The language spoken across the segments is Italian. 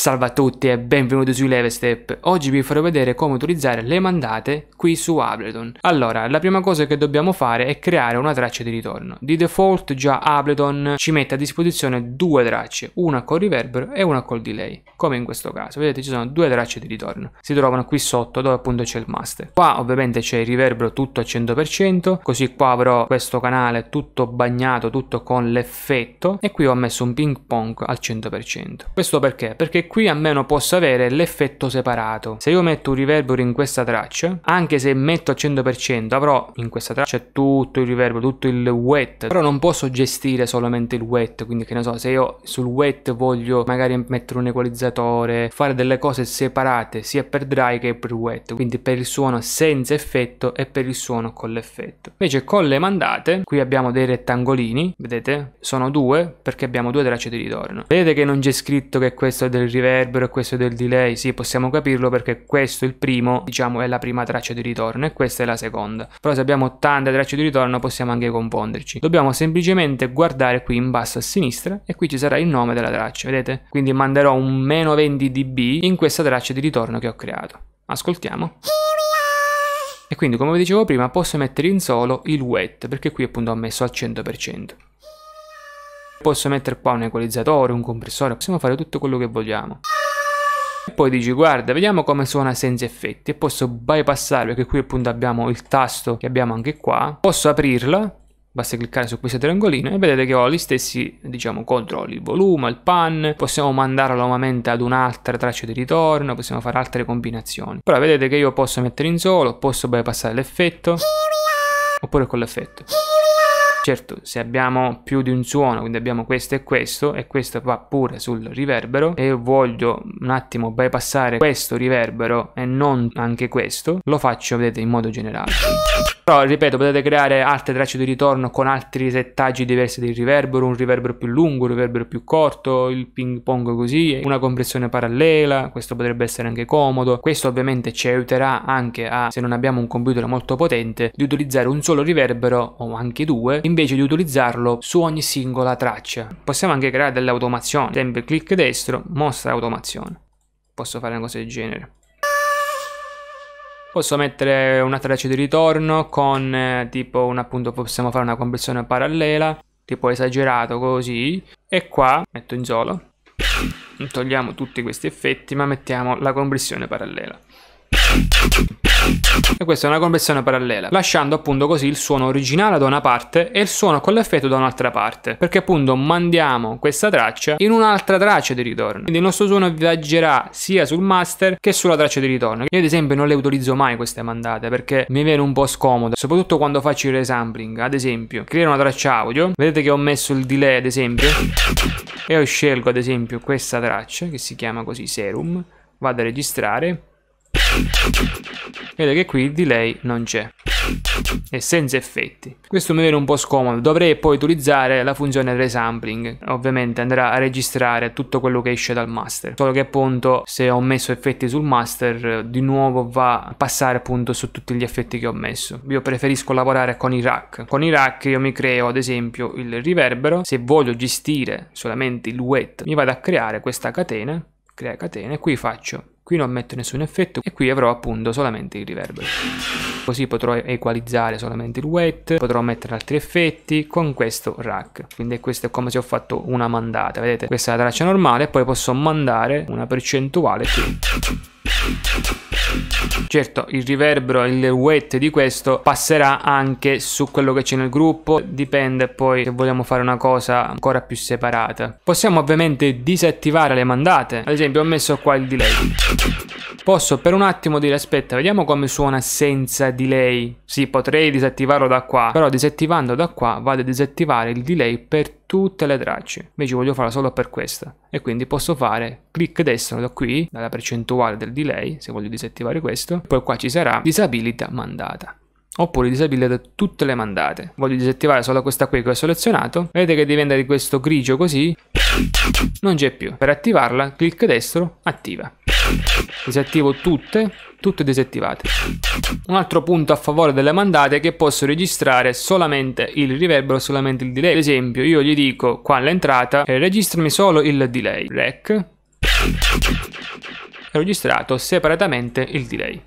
Salve a tutti e benvenuti su Levestep. Oggi vi farò vedere come utilizzare le mandate qui su Ableton. Allora, la prima cosa che dobbiamo fare è creare una traccia di ritorno. Di default già Ableton ci mette a disposizione due tracce, una col riverbero e una col delay, come in questo caso. Vedete ci sono due tracce di ritorno, si trovano qui sotto dove appunto c'è il master. Qua ovviamente c'è il riverbero tutto al 100%, così qua avrò questo canale tutto bagnato, tutto con l'effetto e qui ho messo un ping pong al 100%. Questo perché? Perché qui almeno posso avere l'effetto separato. Se io metto un riverbero in questa traccia, anche se metto al 100% avrò in questa traccia tutto il riverbero, tutto il wet, però non posso gestire solamente il wet, quindi che ne so, se io sul wet voglio magari mettere un equalizzatore, fare delle cose separate sia per dry che per wet, quindi per il suono senza effetto e per il suono con l'effetto. Invece con le mandate, qui abbiamo dei rettangolini, vedete? Sono due perché abbiamo due tracce di ritorno. Vedete che non c'è scritto che questo è del riverbero riverbero e questo del delay, sì possiamo capirlo perché questo è il primo diciamo è la prima traccia di ritorno e questa è la seconda, però se abbiamo tante tracce di ritorno possiamo anche confonderci, dobbiamo semplicemente guardare qui in basso a sinistra e qui ci sarà il nome della traccia, vedete? Quindi manderò un meno 20 dB in questa traccia di ritorno che ho creato. Ascoltiamo. E quindi come vi dicevo prima posso mettere in solo il wet perché qui appunto ho messo al 100%. Posso mettere qua un equalizzatore, un compressore, possiamo fare tutto quello che vogliamo. E poi dici guarda vediamo come suona senza effetti e posso bypassare perché qui appunto abbiamo il tasto che abbiamo anche qua. Posso aprirla, basta cliccare su questo triangolino e vedete che ho gli stessi diciamo controlli, il volume, il pan, possiamo mandarlo nuovamente ad un'altra traccia di ritorno, possiamo fare altre combinazioni. Però vedete che io posso mettere in solo, posso bypassare l'effetto oppure con l'effetto certo se abbiamo più di un suono quindi abbiamo questo e questo e questo va pure sul riverbero e voglio un attimo bypassare questo riverbero e non anche questo lo faccio vedete in modo generale però, ripeto, potete creare altre tracce di ritorno con altri settaggi diversi del riverbero, un riverbero più lungo, un riverbero più corto, il ping pong così, una compressione parallela, questo potrebbe essere anche comodo. Questo ovviamente ci aiuterà anche a, se non abbiamo un computer molto potente, di utilizzare un solo riverbero o anche due, invece di utilizzarlo su ogni singola traccia. Possiamo anche creare delle automazioni, sempre clic destro, mostra automazione. Posso fare una cosa del genere. Posso mettere una traccia di ritorno con eh, tipo un appunto possiamo fare una compressione parallela, tipo esagerato così. E qua metto in solo. Togliamo tutti questi effetti ma mettiamo la compressione parallela. E questa è una compressione parallela, lasciando appunto così il suono originale da una parte e il suono con l'effetto da un'altra parte, perché appunto mandiamo questa traccia in un'altra traccia di ritorno. Quindi il nostro suono viaggerà sia sul master che sulla traccia di ritorno. Io ad esempio non le utilizzo mai queste mandate perché mi viene un po' scomoda, soprattutto quando faccio il resampling, ad esempio, creare una traccia audio, vedete che ho messo il delay ad esempio e io scelgo ad esempio questa traccia che si chiama così Serum, vado a registrare Vedete che qui il delay non c'è e senza effetti. Questo mi viene un po' scomodo, dovrei poi utilizzare la funzione resampling, ovviamente andrà a registrare tutto quello che esce dal master, solo che appunto se ho messo effetti sul master di nuovo va a passare appunto su tutti gli effetti che ho messo. Io preferisco lavorare con i rack, con i rack io mi creo ad esempio il riverbero, se voglio gestire solamente il wet mi vado a creare questa catena, crea catena e qui faccio qui non metto nessun effetto e qui avrò appunto solamente il riverbero. Così potrò equalizzare solamente il wet, potrò mettere altri effetti con questo rack. Quindi questo è come se ho fatto una mandata, vedete? Questa è la traccia normale e poi posso mandare una percentuale che... Certo, il riverbero e il wet di questo passerà anche su quello che c'è nel gruppo, dipende poi se vogliamo fare una cosa ancora più separata. Possiamo ovviamente disattivare le mandate, ad esempio ho messo qua il delay. Posso per un attimo dire aspetta, vediamo come suona senza delay. Sì, potrei disattivarlo da qua, però disattivando da qua vado a disattivare il delay per tutte le tracce invece voglio farla solo per questa e quindi posso fare clic destro da qui dalla percentuale del delay se voglio disattivare questo poi qua ci sarà disabilita mandata oppure disabilita tutte le mandate voglio disattivare solo questa qui che ho selezionato vedete che diventa di questo grigio così non c'è più per attivarla clic destro attiva disattivo tutte tutte disattivate. Un altro punto a favore delle mandate è che posso registrare solamente il riverbero, solamente il delay. Ad esempio, io gli dico qua all'entrata, e eh, registrami solo il delay, rec, e registrato separatamente il delay.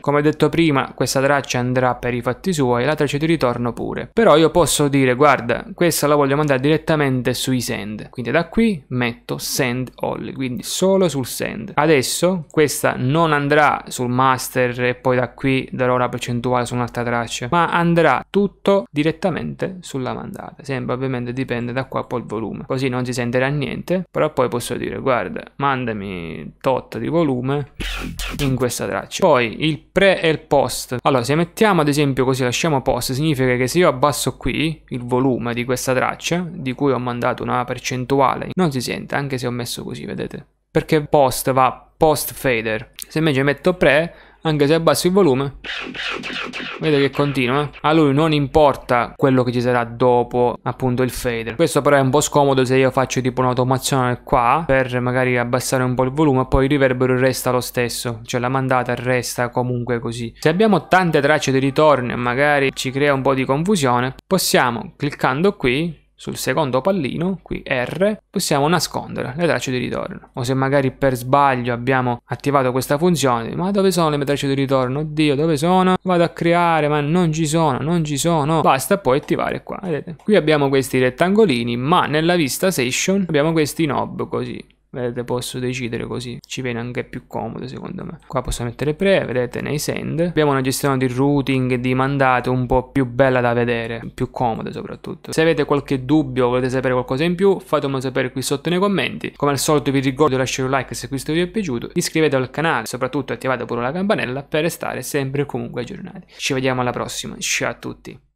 Come detto prima, questa traccia andrà per i fatti suoi la traccia di ritorno pure. Però io posso dire, guarda, questa la voglio mandare direttamente sui send. Quindi da qui metto send all, quindi solo sul send. Adesso questa non andrà sul master e poi da qui darò una percentuale su un'altra traccia, ma andrà tutto direttamente sulla mandata. Sempre ovviamente dipende da qua poi il volume. Così non si sentirà niente, però poi posso dire, guarda, mandami tot di volume in questa traccia tracce. Poi il pre e il post. Allora, se mettiamo ad esempio così, lasciamo post, significa che se io abbasso qui il volume di questa traccia, di cui ho mandato una percentuale, non si sente, anche se ho messo così, vedete? Perché post va post fader, se invece metto pre, anche se abbasso il volume, vedete che continua. Eh. A lui non importa quello che ci sarà dopo appunto il fader. Questo però è un po' scomodo se io faccio tipo un'automazione qua per magari abbassare un po' il volume, poi il riverbero resta lo stesso, cioè la mandata resta comunque così. Se abbiamo tante tracce di ritorno e magari ci crea un po' di confusione, possiamo cliccando qui sul secondo pallino, qui R, possiamo nascondere le tracce di ritorno. O se magari per sbaglio abbiamo attivato questa funzione, ma dove sono le mie tracce di ritorno? Oddio, dove sono? Vado a creare, ma non ci sono, non ci sono. Basta poi attivare qua, vedete? Qui abbiamo questi rettangolini, ma nella vista session abbiamo questi knob così vedete posso decidere così ci viene anche più comodo secondo me qua posso mettere pre vedete nei send abbiamo una gestione di routing di mandate un po' più bella da vedere più comoda soprattutto se avete qualche dubbio volete sapere qualcosa in più fatemelo sapere qui sotto nei commenti come al solito vi ricordo di lasciare un like se questo vi è piaciuto iscrivetevi al canale soprattutto attivate pure la campanella per restare sempre e comunque aggiornati ci vediamo alla prossima ciao a tutti